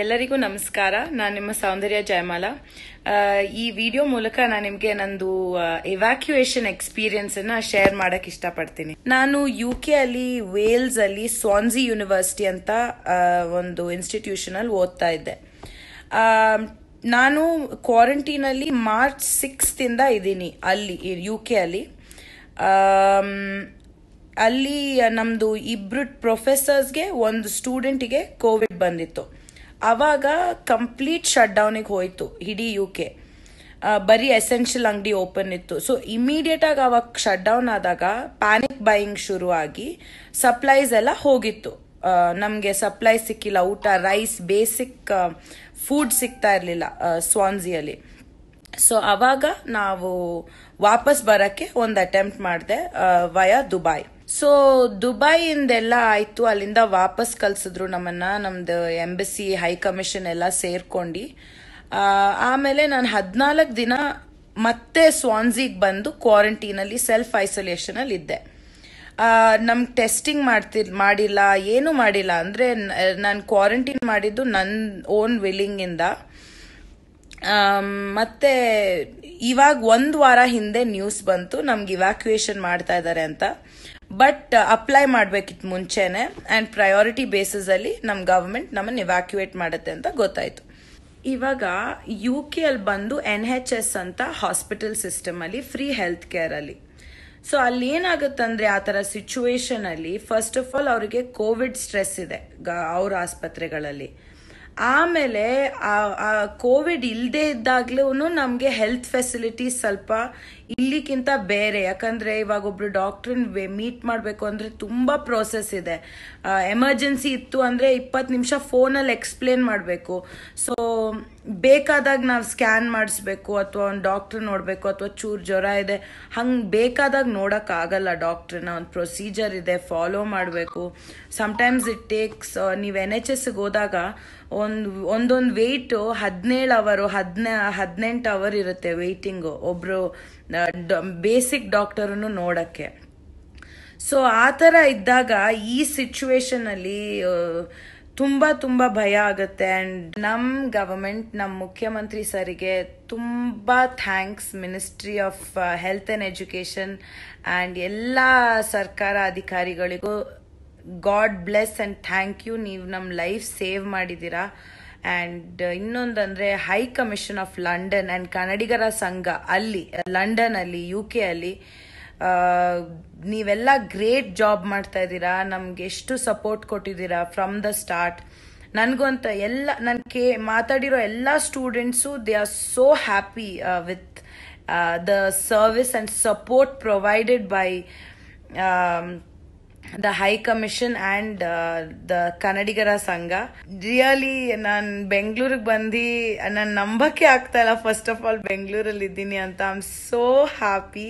ಎಲ್ಲರಿಗೂ ನಮಸ್ಕಾರ ನಾನು ನಿಮ್ಮ ಸೌಂದರ್ಯ ಜಯಮಾಲಾ ಈ ವಿಡಿಯೋ ಮೂಲಕ ನಾನು ನಿಮಗೆ ನಂದು ಎವ್ಯಾಕ್ಯುಯೇಷನ್ ಎಕ್ಸ್ಪೀರಿಯನ್ಸ್ ಅನ್ನ ಶೇರ್ ಮಾಡಕ್ ಇಷ್ಟಪಡ್ತೀನಿ ನಾನು ಯು ಕೆ ಅಲ್ಲಿ ವೇಲ್ಸ್ ಅಲ್ಲಿ ಸ್ವಾನ್ಸಿ ಯೂನಿವರ್ಸಿಟಿ ಅಂತ ಒಂದು ಇನ್ಸ್ಟಿಟ್ಯೂಷನ್ ಅಲ್ಲಿ ಓದ್ತಾ ಇದ್ದೆ ನಾನು ಅಲ್ಲಿ ಮಾರ್ಚ್ ಸಿಕ್ಸ್ ಇಂದ ಇದ್ದೀನಿ ಅಲ್ಲಿ ಯು ಕೆ ಅಲ್ಲಿ ಅಲ್ಲಿ ನಮ್ಮದು ಇಬ್ರು ಪ್ರೊಫೆಸರ್ಸ್ಗೆ ಒಂದು ಸ್ಟೂಡೆಂಟಿಗೆ ಕೋವಿಡ್ ಬಂದಿತ್ತು ಆವಾಗ ಕಂಪ್ಲೀಟ್ ಶಟ್ ಡೌನಿಗೆ ಹೋಯಿತು ಇಡೀ ಯು ಕೆ ಬರೀ ಎಸೆನ್ಷಿಯಲ್ ಅಂಗಡಿ ಓಪನ್ ಇತ್ತು ಸೊ ಆಗಿ ಅವಾಗ ಶಟ್ ಡೌನ್ ಆದಾಗ ಪ್ಯಾನಿಕ್ ಬೈಯಿಂಗ್ ಶುರು ಆಗಿ ಸಪ್ಲೈಸ್ ಎಲ್ಲ ಹೋಗಿತ್ತು ನಮಗೆ ಸಪ್ಲೈ ಸಿಕ್ಕಿಲ್ಲ ಊಟ ರೈಸ್ ಬೇಸಿಕ್ ಫುಡ್ ಸಿಗ್ತಾ ಇರಲಿಲ್ಲ ಸ್ವಾನ್ಸಿಯಲ್ಲಿ ಸೊ ಅವಾಗ ನಾವು ವಾಪಸ್ ಬರೋಕ್ಕೆ ಒಂದು ಅಟೆಂಪ್ಟ್ ಮಾಡಿದೆ ವಯ ದುಬಾಯ್ ಸೊ ದುಬೈಯಿಂದೆಲ್ಲ ಆಯ್ತು ಅಲ್ಲಿಂದ ವಾಪಸ್ ಕಲ್ಸಿದ್ರು ನಮ್ಮನ್ನು ನಮ್ದು ಎಂಬಸಿ ಹೈ ಕಮಿಷನ್ ಎಲ್ಲ ಸೇರ್ಕೊಂಡು ಆಮೇಲೆ ನಾನು ಹದಿನಾಲ್ಕು ದಿನ ಮತ್ತೆ ಸ್ವಾನ್ಸಿಗೆ ಬಂದು ಕ್ವಾರಂಟೈನಲ್ಲಿ ಸೆಲ್ಫ್ ಅಲ್ಲಿ ಇದ್ದೆ ನಮ್ಗೆ ಟೆಸ್ಟಿಂಗ್ ಮಾಡ್ತಿ ಮಾಡಿಲ್ಲ ಏನು ಮಾಡಿಲ್ಲ ಅಂದ್ರೆ ನಾನು ಕ್ವಾರಂಟೈನ್ ಮಾಡಿದ್ದು ನನ್ನ ಓನ್ ವಿಲ್ಲಿಂಗಿಂದ ಮತ್ತೆ ಇವಾಗ ಒಂದು ವಾರ ಹಿಂದೆ ನ್ಯೂಸ್ ಬಂತು ನಮ್ಗೆ ಇವ್ಯಾಕ್ಯುಯೇಷನ್ ಮಾಡ್ತಾ ಇದ್ದಾರೆ ಅಂತ ಬಟ್ ಅಪ್ಲೈ uh, ಮಾಡ್ಬೇಕಿತ್ತು ಮುಂಚೆನೆ ಅಂಡ್ ಪ್ರಯಾರಿಟಿ ಅಲ್ಲಿ ನಮ್ಮ ಗವರ್ಮೆಂಟ್ ನಮ್ಮನ್ನು ಇವ್ಯಾಕ್ಯುಯೇಟ್ ಮಾಡುತ್ತೆ ಅಂತ ಗೊತ್ತಾಯಿತು ಇವಾಗ ಯು ಕೆ ಅಲ್ಲಿ ಬಂದು ಎನ್ ಹೆಚ್ ಎಸ್ ಅಂತ ಹಾಸ್ಪಿಟಲ್ ಅಲ್ಲಿ ಫ್ರೀ ಹೆಲ್ತ್ ಕೇರ್ ಅಲ್ಲಿ ಸೊ ಅಲ್ಲಿ ಏನಾಗುತ್ತಂದ್ರೆ ಆ ಥರ ಅಲ್ಲಿ ಫಸ್ಟ್ ಆಫ್ ಆಲ್ ಅವರಿಗೆ ಕೋವಿಡ್ ಸ್ಟ್ರೆಸ್ ಇದೆ ಅವ್ರ ಆಸ್ಪತ್ರೆಗಳಲ್ಲಿ ಆಮೇಲೆ ಆ ಕೋವಿಡ್ ಇಲ್ಲದೆ ಇದ್ದಾಗ್ಲೂ ನಮಗೆ ಹೆಲ್ತ್ ಫೆಸಿಲಿಟೀಸ್ ಸ್ವಲ್ಪ ಇಲ್ಲಿಗಿಂತ ಬೇರೆ ಯಾಕಂದ್ರೆ ಇವಾಗ ಒಬ್ರು ಡಾಕ್ಟ್ರನ್ನ ಮೀಟ್ ಮಾಡಬೇಕು ಅಂದ್ರೆ ತುಂಬಾ ಪ್ರೋಸೆಸ್ ಇದೆ ಎಮರ್ಜೆನ್ಸಿ ಇತ್ತು ಅಂದ್ರೆ ಇಪ್ಪತ್ತು ನಿಮಿಷ ಫೋನಲ್ಲಿ ಎಕ್ಸ್ಪ್ಲೇನ್ ಮಾಡಬೇಕು ಸೊ ಬೇಕಾದಾಗ ನಾವು ಸ್ಕ್ಯಾನ್ ಮಾಡಿಸ್ಬೇಕು ಅಥವಾ ಒಂದು ಡಾಕ್ಟ್ರ್ ನೋಡಬೇಕು ಅಥವಾ ಚೂರು ಜ್ವರ ಇದೆ ಹಂಗೆ ಬೇಕಾದಾಗ ನೋಡೋಕ್ಕಾಗಲ್ಲ ಡಾಕ್ಟ್ರನ್ನ ಒಂದು ಪ್ರೊಸೀಜರ್ ಇದೆ ಫಾಲೋ ಮಾಡಬೇಕು ಸಮಟೈಮ್ಸ್ ಇಟ್ ಟೇಕ್ಸ್ ನೀವು ಎನ್ ಎಚ್ ಎಸ್ಗೆ ಹೋದಾಗ ಒಂದು ಒಂದೊಂದು ವೆಯ್ಟು ಹದಿನೇಳು ಅವರು ಹದಿನ ಹದಿನೆಂಟು ಅವರ್ ಇರುತ್ತೆ ವೆಯ್ಟಿಂಗು ಒಬ್ಬರು ಬೇಸಿಕ್ ಡಾಕ್ಟರನ್ನು ನೋಡೋಕ್ಕೆ ಸೊ ಆ ಥರ ಇದ್ದಾಗ ಈ ಸಿಚುವೇಶನಲ್ಲಿ ತುಂಬಾ ತುಂಬಾ ಭಯ ಆಗುತ್ತೆ ಅಂಡ್ ನಮ್ಮ ಗವರ್ಮೆಂಟ್ ನಮ್ಮ ಮುಖ್ಯಮಂತ್ರಿ ಸರಿಗೆ ತುಂಬಾ thanks ministry of health and education and ಎಲ್ಲಾ ಸರ್ಕಾರ ಅಧಿಕಾರಿಗಳಿಗೂ God bless and thank you ನೀವು ನಮ್ಮ ಲೈಫ್ ಸೇವ್ ಮಾಡಿದೀರಾ ಅಂಡ್ ಇನ್ನೊಂದ್ರೆ high commission of London and ಕನ್ನಡಿಗರ ಸಂಘ ಅಲ್ಲಿ ಅಲ್ಲಿ ಯು ಕೆ ಅಲ್ಲಿ ನೀವೆಲ್ಲ ಗ್ರೇಟ್ ಜಾಬ್ ಮಾಡ್ತಾ ಇದ್ದೀರಾ ನಮ್ಗೆ ಎಷ್ಟು ಸಪೋರ್ಟ್ ಕೊಟ್ಟಿದ್ದೀರಾ ಫ್ರಮ್ ದ ಸ್ಟಾರ್ಟ್ ನನಗಂತ ಎಲ್ಲ ನನ್ನ ಕೇ ಮಾತಾಡಿರೋ ಎಲ್ಲ students they are so happy with the service and support provided by the high commission and the ಕನ್ನಡಿಗರ ಸಂಘ ರಿಯಲಿ ನಾನು ಬೆಂಗಳೂರಿಗೆ ಬಂದು ನನ್ನ ನಂಬಕ್ಕೆ ಆಗ್ತಾ ಇಲ್ಲ ಫಸ್ಟ್ ಆಫ್ ಆಲ್ ಬೆಂಗಳೂರಲ್ಲಿ ಇದ್ದೀನಿ ಅಂತ ಐ ಆಮ್ ಸೋ ಹ್ಯಾಪಿ